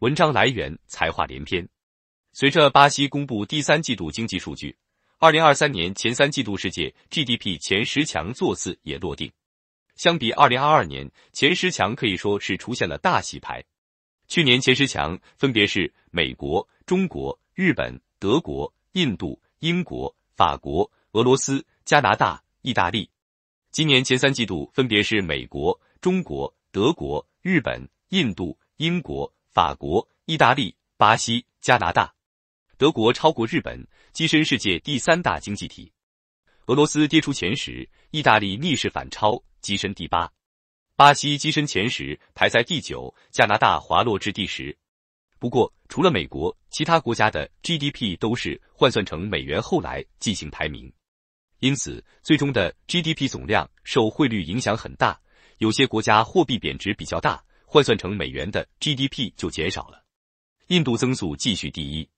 文章来源：才华连篇。随着巴西公布第三季度经济数据，二零二三年前三季度世界 GDP 前十强座次也落定。相比二零二二年前十强可以说是出现了大洗牌。去年前十强分别是美国、中国、日本、德国、印度、英国、法国、俄罗斯、加拿大、意大利。今年前三季度分别是美国、中国、德国、日本、印度、英国。法国、意大利、巴西、加拿大、德国超过日本，跻身世界第三大经济体。俄罗斯跌出前十，意大利逆势反超，跻身第八。巴西跻身前十，排在第九，加拿大滑落至第十。不过，除了美国，其他国家的 GDP 都是换算成美元后来进行排名，因此最终的 GDP 总量受汇率影响很大，有些国家货币贬值比较大。换算成美元的 GDP 就减少了，印度增速继续第一。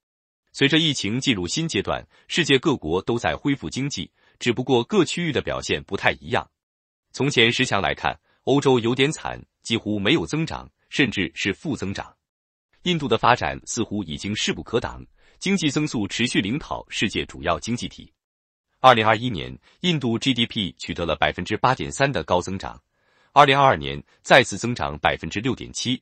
随着疫情进入新阶段，世界各国都在恢复经济，只不过各区域的表现不太一样。从前十强来看，欧洲有点惨，几乎没有增长，甚至是负增长。印度的发展似乎已经势不可挡，经济增速持续领跑世界主要经济体。二零二一年，印度 GDP 取得了百分之八点三的高增长。二零二二年再次增长百分之六点七，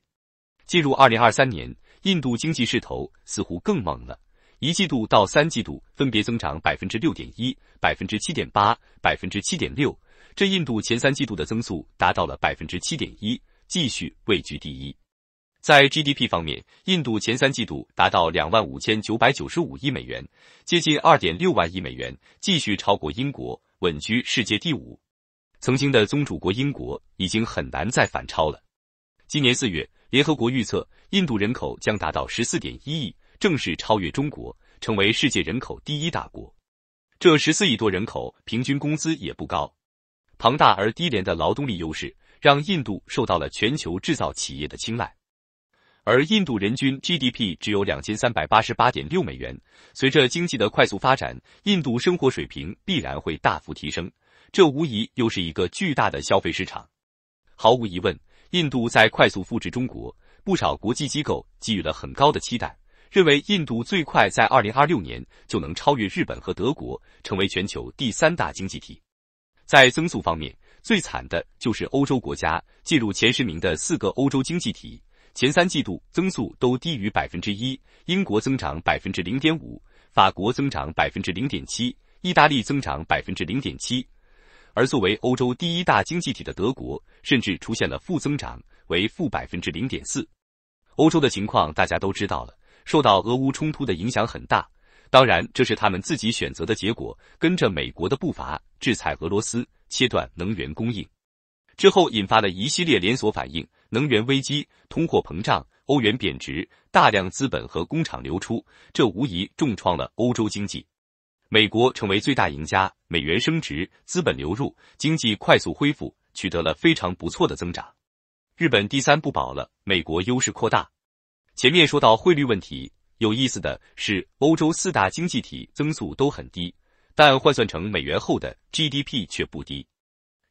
进入二零二三年，印度经济势头似乎更猛了。一季度到三季度分别增长百分之六点一、百分之七点八、百分之七点六，这印度前三季度的增速达到了百分之七点一，继续位居第一。在 GDP 方面，印度前三季度达到两万五千九百九十五亿美元，接近二点六万亿美元，继续超过英国，稳居世界第五。曾经的宗主国英国已经很难再反超了。今年四月，联合国预测，印度人口将达到十四点一亿，正式超越中国，成为世界人口第一大国。这十四亿多人口，平均工资也不高，庞大而低廉的劳动力优势，让印度受到了全球制造企业的青睐。而印度人均 GDP 只有两千三百八十八点六美元。随着经济的快速发展，印度生活水平必然会大幅提升。这无疑又是一个巨大的消费市场。毫无疑问，印度在快速复制中国，不少国际机构给予了很高的期待，认为印度最快在二零二六年就能超越日本和德国，成为全球第三大经济体。在增速方面，最惨的就是欧洲国家，进入前十名的四个欧洲经济体，前三季度增速都低于百分之一。英国增长百分之零点五，法国增长百分之零点七，意大利增长百分之零点七。而作为欧洲第一大经济体的德国，甚至出现了负增长，为负百分之零点四。欧洲的情况大家都知道了，受到俄乌冲突的影响很大。当然，这是他们自己选择的结果，跟着美国的步伐制裁俄罗斯，切断能源供应，之后引发了一系列连锁反应：能源危机、通货膨胀、欧元贬值、大量资本和工厂流出，这无疑重创了欧洲经济。美国成为最大赢家，美元升值，资本流入，经济快速恢复，取得了非常不错的增长。日本第三不保了，美国优势扩大。前面说到汇率问题，有意思的是，欧洲四大经济体增速都很低，但换算成美元后的 GDP 却不低。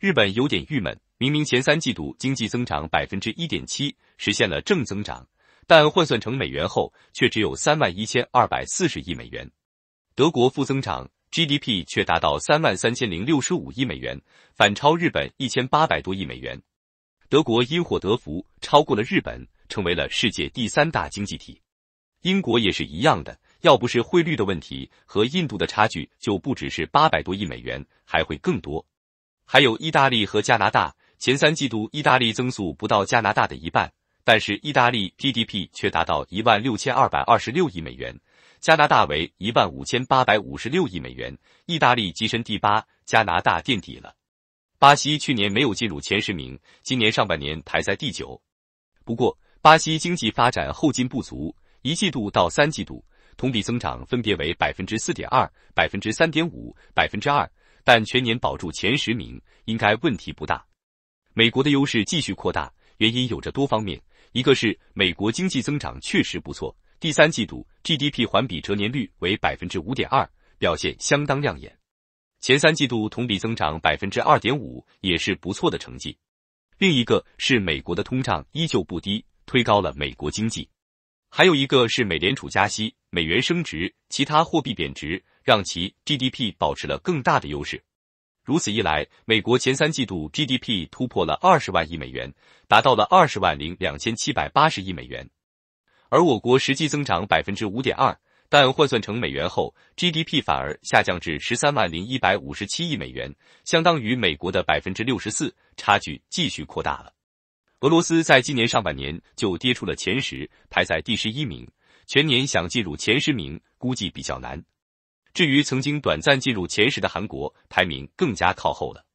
日本有点郁闷，明明前三季度经济增长百分之一点七，实现了正增长，但换算成美元后却只有三万一千二百四十亿美元。德国负增长，GDP 却达到三万三千零六十五亿美元，反超日本一千八百多亿美元。德国因祸得福，超过了日本，成为了世界第三大经济体。英国也是一样的，要不是汇率的问题，和印度的差距就不只是八百多亿美元，还会更多。还有意大利和加拿大，前三季度意大利增速不到加拿大的一半，但是意大利 GDP 却达到一万六千二百二十六亿美元。加拿大为一万五千八百五十六亿美元，意大利跻身第八，加拿大垫底了。巴西去年没有进入前十名，今年上半年排在第九。不过，巴西经济发展后劲不足，一季度到三季度同比增长分别为百分之四点二、百分之三点五、百分之二，但全年保住前十名应该问题不大。美国的优势继续扩大，原因有着多方面，一个是美国经济增长确实不错。第三季度 GDP 环比折年率为百分之五点二，表现相当亮眼。前三季度同比增长百分之二点五，也是不错的成绩。另一个是美国的通胀依旧不低，推高了美国经济。还有一个是美联储加息，美元升值，其他货币贬值，让其 GDP 保持了更大的优势。如此一来，美国前三季度 GDP 突破了二十万亿美元，达到了二十万零两千七百八十亿美元。而我国实际增长百分之五点二，但换算成美元后，GDP 反而下降至十三万零一百五十七亿美元，相当于美国的百分之六十四，差距继续扩大了。俄罗斯在今年上半年就跌出了前十，排在第十一名，全年想进入前十名估计比较难。至于曾经短暂进入前十的韩国，排名更加靠后了。